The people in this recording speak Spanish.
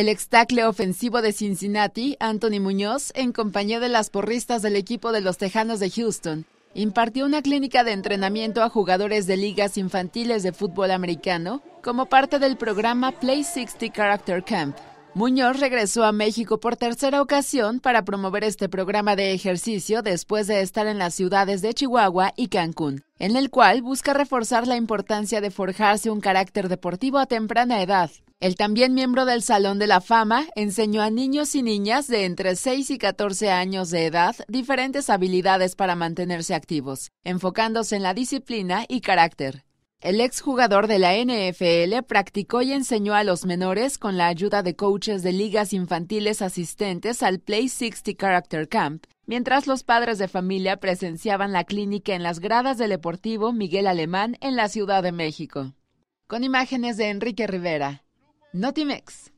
El extacle ofensivo de Cincinnati, Anthony Muñoz, en compañía de las porristas del equipo de los Tejanos de Houston, impartió una clínica de entrenamiento a jugadores de ligas infantiles de fútbol americano como parte del programa Play 60 Character Camp. Muñoz regresó a México por tercera ocasión para promover este programa de ejercicio después de estar en las ciudades de Chihuahua y Cancún, en el cual busca reforzar la importancia de forjarse un carácter deportivo a temprana edad, el también miembro del Salón de la Fama enseñó a niños y niñas de entre 6 y 14 años de edad diferentes habilidades para mantenerse activos, enfocándose en la disciplina y carácter. El exjugador de la NFL practicó y enseñó a los menores con la ayuda de coaches de ligas infantiles asistentes al Play 60 Character Camp, mientras los padres de familia presenciaban la clínica en las gradas del Deportivo Miguel Alemán en la Ciudad de México. Con imágenes de Enrique Rivera. Notimex.